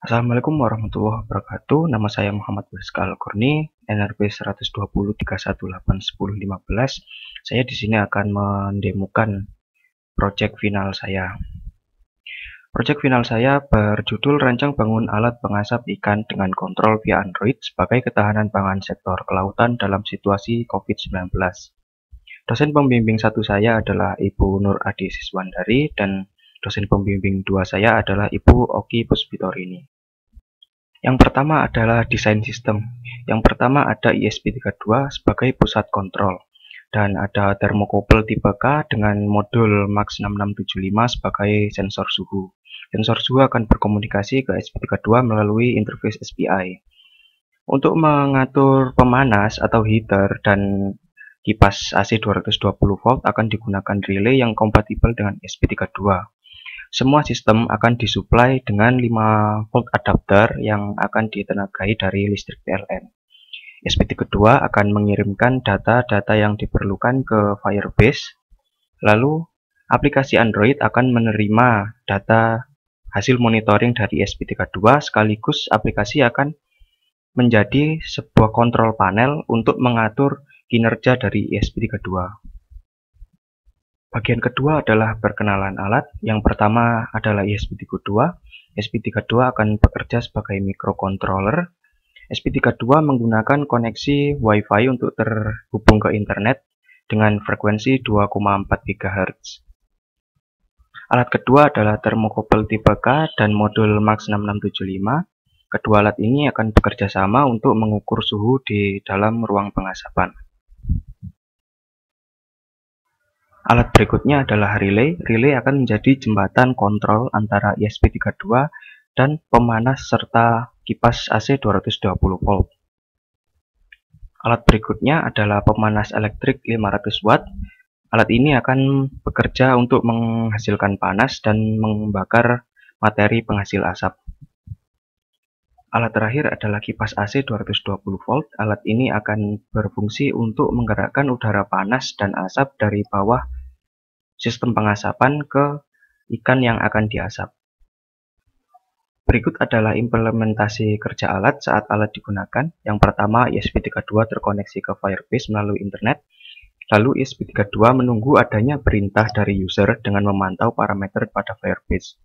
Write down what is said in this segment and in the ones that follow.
Assalamualaikum warahmatullahi wabarakatuh. Nama saya Muhammad Baskal kurni NRP 1203181015. Saya di sini akan mendemukan project final saya. Project final saya berjudul Rancang Bangun Alat Pengasap Ikan dengan Kontrol via Android sebagai ketahanan pangan sektor kelautan dalam situasi COVID-19. Dosen pembimbing satu saya adalah Ibu Nur Adi Siswandari dan dosen pembimbing dua saya adalah Ibu Oki Puspitorini. Yang pertama adalah desain sistem. Yang pertama ada ISP32 sebagai pusat kontrol dan ada termokopel tipe K dengan modul MAX6675 sebagai sensor suhu. Sensor suhu akan berkomunikasi ke SP32 melalui interface SPI. Untuk mengatur pemanas atau heater dan kipas AC 220 volt akan digunakan relay yang kompatibel dengan SP32. Semua sistem akan disuplai dengan 5 volt adapter yang akan ditenagai dari listrik PLN. SPT kedua akan mengirimkan data-data yang diperlukan ke Firebase, lalu aplikasi Android akan menerima data hasil monitoring dari spt kedua sekaligus aplikasi akan menjadi sebuah kontrol panel untuk mengatur kinerja dari ISP32. Bagian kedua adalah perkenalan alat. Yang pertama adalah ESP32. ESP32 akan bekerja sebagai microcontroller. ESP32 menggunakan koneksi Wi-Fi untuk terhubung ke internet dengan frekuensi 2,4 GHz. Alat kedua adalah termokopel tipe K dan modul MAX 6675. Kedua alat ini akan bekerja sama untuk mengukur suhu di dalam ruang pengasapan. Alat berikutnya adalah relay. Relay akan menjadi jembatan kontrol antara ISP32 dan pemanas serta kipas AC 220 volt. Alat berikutnya adalah pemanas elektrik 500 watt. Alat ini akan bekerja untuk menghasilkan panas dan membakar materi penghasil asap. Alat terakhir adalah kipas AC 220 volt. Alat ini akan berfungsi untuk menggerakkan udara panas dan asap dari bawah sistem pengasapan ke ikan yang akan diasap. Berikut adalah implementasi kerja alat saat alat digunakan. Yang pertama, ISP32 terkoneksi ke Firebase melalui internet. Lalu ISP32 menunggu adanya perintah dari user dengan memantau parameter pada Firebase.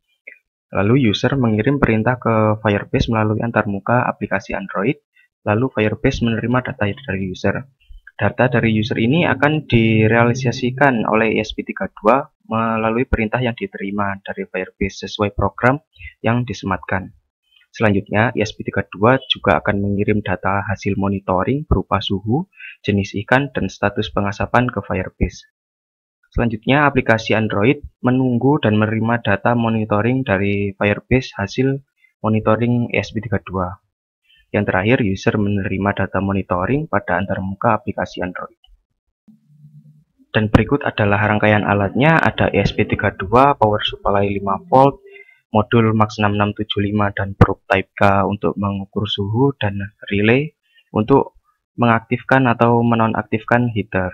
Lalu user mengirim perintah ke Firebase melalui antarmuka aplikasi Android. Lalu Firebase menerima data dari user. Data dari user ini akan direalisasikan oleh ESP32 melalui perintah yang diterima dari Firebase sesuai program yang disematkan. Selanjutnya, ESP32 juga akan mengirim data hasil monitoring berupa suhu, jenis ikan, dan status pengasapan ke Firebase. Selanjutnya, aplikasi Android menunggu dan menerima data monitoring dari Firebase hasil monitoring ESP32. Yang terakhir, user menerima data monitoring pada antarmuka aplikasi Android. Dan berikut adalah rangkaian alatnya, ada ESP32, power supply 5 volt, modul MAX6675 dan probe type K untuk mengukur suhu dan relay untuk mengaktifkan atau menonaktifkan heater.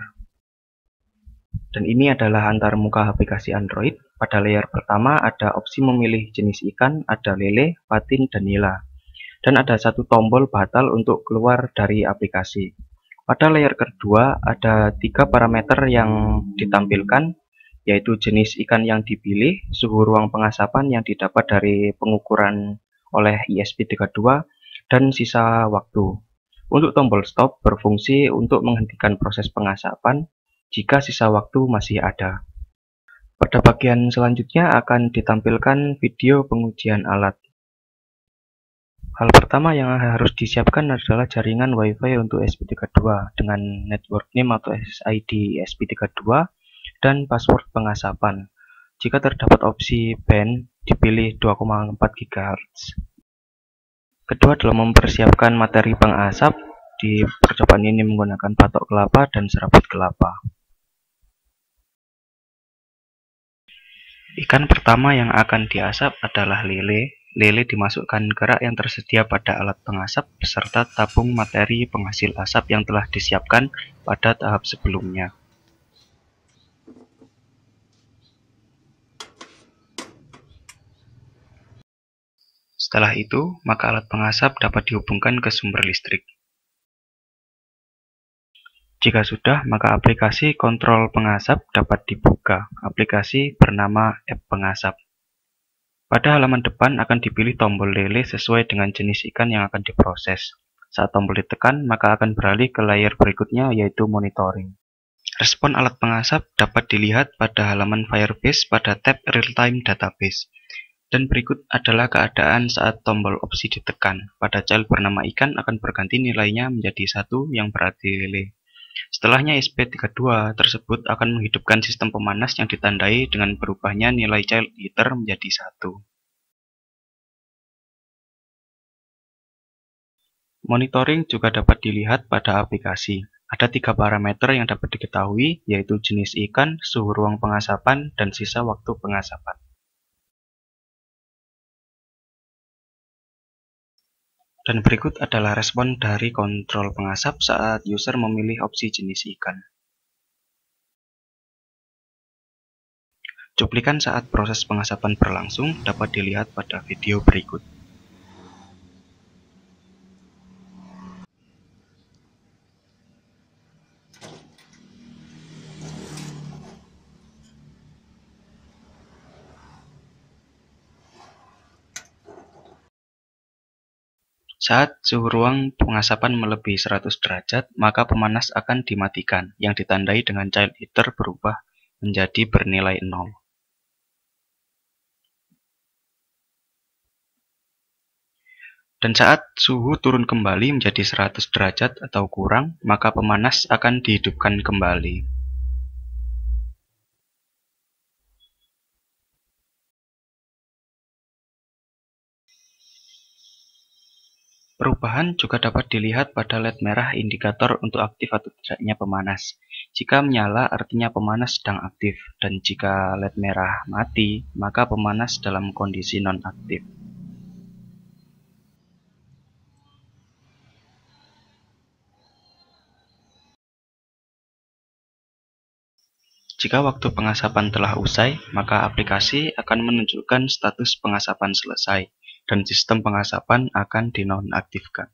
Dan ini adalah antar muka aplikasi Android. Pada layar pertama ada opsi memilih jenis ikan, ada lele, patin, dan nila dan ada satu tombol batal untuk keluar dari aplikasi. Pada layer kedua ada tiga parameter yang ditampilkan yaitu jenis ikan yang dipilih, suhu ruang pengasapan yang didapat dari pengukuran oleh ISP32, dan sisa waktu. Untuk tombol stop berfungsi untuk menghentikan proses pengasapan jika sisa waktu masih ada. Pada bagian selanjutnya akan ditampilkan video pengujian alat. Hal pertama yang harus disiapkan adalah jaringan WiFi untuk SP32 dengan network name atau SSID SP32 dan password pengasapan. Jika terdapat opsi band, dipilih 2,4 GHz. Kedua adalah mempersiapkan materi pengasap. Di percobaan ini menggunakan batok kelapa dan serabut kelapa. Ikan pertama yang akan diasap adalah lele lele dimasukkan ke rak yang tersedia pada alat pengasap beserta tabung materi penghasil asap yang telah disiapkan pada tahap sebelumnya. Setelah itu, maka alat pengasap dapat dihubungkan ke sumber listrik. Jika sudah, maka aplikasi kontrol pengasap dapat dibuka, aplikasi bernama app pengasap. Pada halaman depan akan dipilih tombol lele sesuai dengan jenis ikan yang akan diproses. Saat tombol ditekan, maka akan beralih ke layar berikutnya yaitu monitoring. Respon alat pengasap dapat dilihat pada halaman Firebase pada tab Real-Time Database. Dan berikut adalah keadaan saat tombol opsi ditekan. Pada child bernama ikan akan berganti nilainya menjadi satu yang berarti lele. Setelahnya SP32 tersebut akan menghidupkan sistem pemanas yang ditandai dengan berubahnya nilai child heater menjadi satu. Monitoring juga dapat dilihat pada aplikasi. Ada tiga parameter yang dapat diketahui, yaitu jenis ikan, suhu ruang pengasapan, dan sisa waktu pengasapan. Dan berikut adalah respon dari kontrol pengasap saat user memilih opsi jenis ikan. Cuplikan saat proses pengasapan berlangsung dapat dilihat pada video berikut. Saat suhu ruang pengasapan melebihi 100 derajat, maka pemanas akan dimatikan, yang ditandai dengan child heater berubah menjadi bernilai 0. Dan saat suhu turun kembali menjadi 100 derajat atau kurang, maka pemanas akan dihidupkan kembali. Perubahan juga dapat dilihat pada led merah indikator untuk aktif atau tidaknya pemanas. Jika menyala artinya pemanas sedang aktif, dan jika led merah mati, maka pemanas dalam kondisi non-aktif. Jika waktu pengasapan telah usai, maka aplikasi akan menunjukkan status pengasapan selesai dan sistem pengasapan akan dinonaktifkan.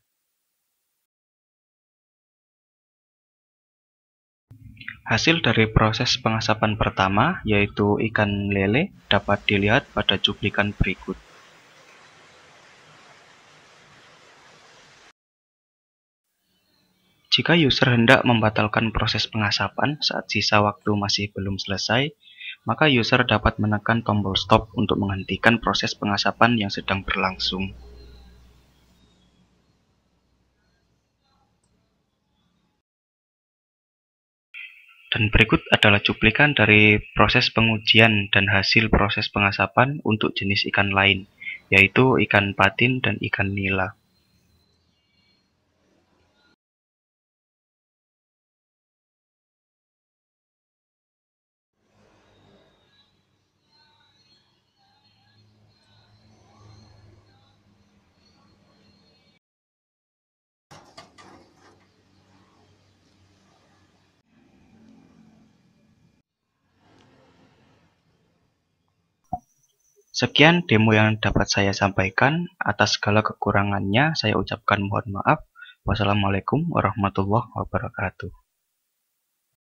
Hasil dari proses pengasapan pertama, yaitu ikan lele, dapat dilihat pada cuplikan berikut. Jika user hendak membatalkan proses pengasapan saat sisa waktu masih belum selesai, maka user dapat menekan tombol stop untuk menghentikan proses pengasapan yang sedang berlangsung. Dan berikut adalah cuplikan dari proses pengujian dan hasil proses pengasapan untuk jenis ikan lain, yaitu ikan patin dan ikan nila. Sekian demo yang dapat saya sampaikan. Atas segala kekurangannya, saya ucapkan mohon maaf. Wassalamualaikum warahmatullahi wabarakatuh.